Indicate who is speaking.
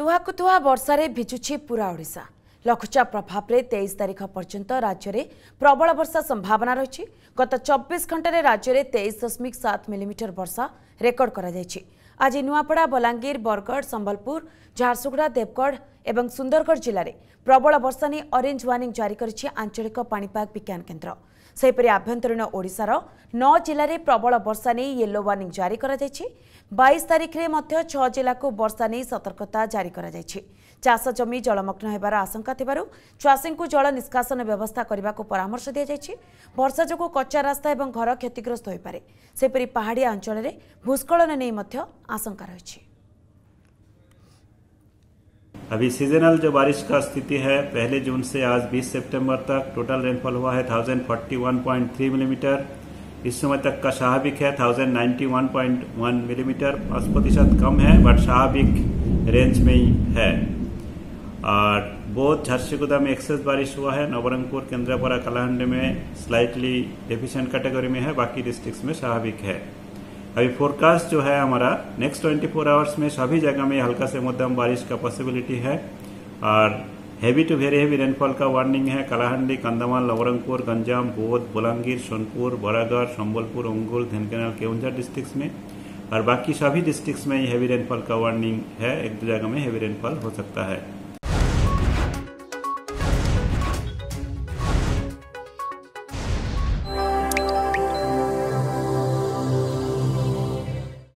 Speaker 1: ତୁହାକୁ ତୁହା ବର୍ଷାରେ ଭିଜୁଛି ପୁରା ଓଡ଼ିଶା ଲଘୁଚାପ ପ୍ରଭାବରେ ତେଇଶ ତାରିଖ ପର୍ଯ୍ୟନ୍ତ ରାଜ୍ୟରେ ପ୍ରବଳ ବର୍ଷା ସମ୍ଭାବନା ରହିଛି ଗତ ଚବିଶ ଘଣ୍ଟାରେ ରାଜ୍ୟରେ ତେଇଶ ଦଶମିକ ସାତ ମିଲିମିଟର ବର୍ଷା ରେକର୍ଡ କରାଯାଇଛି ଆଜି ନୂଆପଡ଼ା ବଲାଙ୍ଗୀର ବରଗଡ଼ ସମ୍ବଲପୁର ଝାରସୁଗୁଡ଼ା ଦେବଗଡ଼ ଏବଂ ସୁନ୍ଦରଗଡ଼ ଜିଲ୍ଲାରେ ପ୍ରବଳ ବର୍ଷା ନେଇ ଅରେଞ୍ଜ ୱାର୍ଣ୍ଣିଂ ଜାରି କରିଛି ଆଞ୍ଚଳିକ ପାଣିପାଗ ବିଜ୍ଞାନ କେନ୍ଦ୍ର ସେହିପରି ଆଭ୍ୟନ୍ତରୀଣ ଓଡ଼ିଶାର ନଅ ଜିଲ୍ଲାରେ ପ୍ରବଳ ବର୍ଷା ନେଇ ୟେଲୋ ୱାର୍ଣ୍ଣିଂ ଜାରି କରାଯାଇଛି ବାଇଶ ତାରିଖରେ ମଧ୍ୟ ଛଅ ଜିଲ୍ଲାକୁ ବର୍ଷା ନେଇ ସତର୍କତା ଜାରି କରାଯାଇଛି ଚାଷ ଜମି ଜଳମଗ୍ନ ହେବାର ଆଶଙ୍କା ଥିବାରୁ ଚାଷୀଙ୍କୁ ଜଳ ନିଷ୍କାସନ ବ୍ୟବସ୍ଥା କରିବାକୁ ପରାମର୍ଶ ଦିଆଯାଇଛି ବର୍ଷା ଯୋଗୁଁ କଚା ରାସ୍ତା ଏବଂ ଘର କ୍ଷତିଗ୍ରସ୍ତ ହୋଇପାରେ ସେହିପରି ପାହାଡ଼ିଆ ଅଞ୍ଚଳରେ ଭୂସ୍କଳନ ନେଇ ମଧ୍ୟ ଆଶଙ୍କା ରହିଛି
Speaker 2: अभी सीजनल जो बारिश का स्थिति है पहले जून से आज 20 सितंबर तक टोटल रेनफॉल हुआ है 1041.3 मिलीमीटर mm, इस समय तक का स्वाभाविक है 1091.1 मिलीमीटर mm, प्रतिशत कम है बट स्वाभाविक रेंज में ही है और बौद्ध झारसीगुदा में एक्सेस बारिश हुआ है नवरंगपुर केंद्रापड़ा कलाहंड में स्लाइटली डेफिशिएंट कैटेगरी में है बाकी डिस्ट्रिक्ट में स्वाभाविक है अभी फोरकास्ट जो है हमारा नेक्स्ट 24 आवर्स में सभी जगह में हल्का से मध्यम बारिश का पॉसिबिलिटी है और heavy to very heavy rainfall का वार्निंग है कलाहंडी कंदमान नवरंगपुर गंजाम बोध बुलंगीर सोनपुर बरागढ़ संबलपुर उंगुल धनकेनल केवंजा डिस्ट्रिक्ट में और बाकी सभी डिस्ट्रिक्ट में हैवी रेनफॉल का वार्निंग है एक दो जगह में हैवी रेनफॉल हो सकता है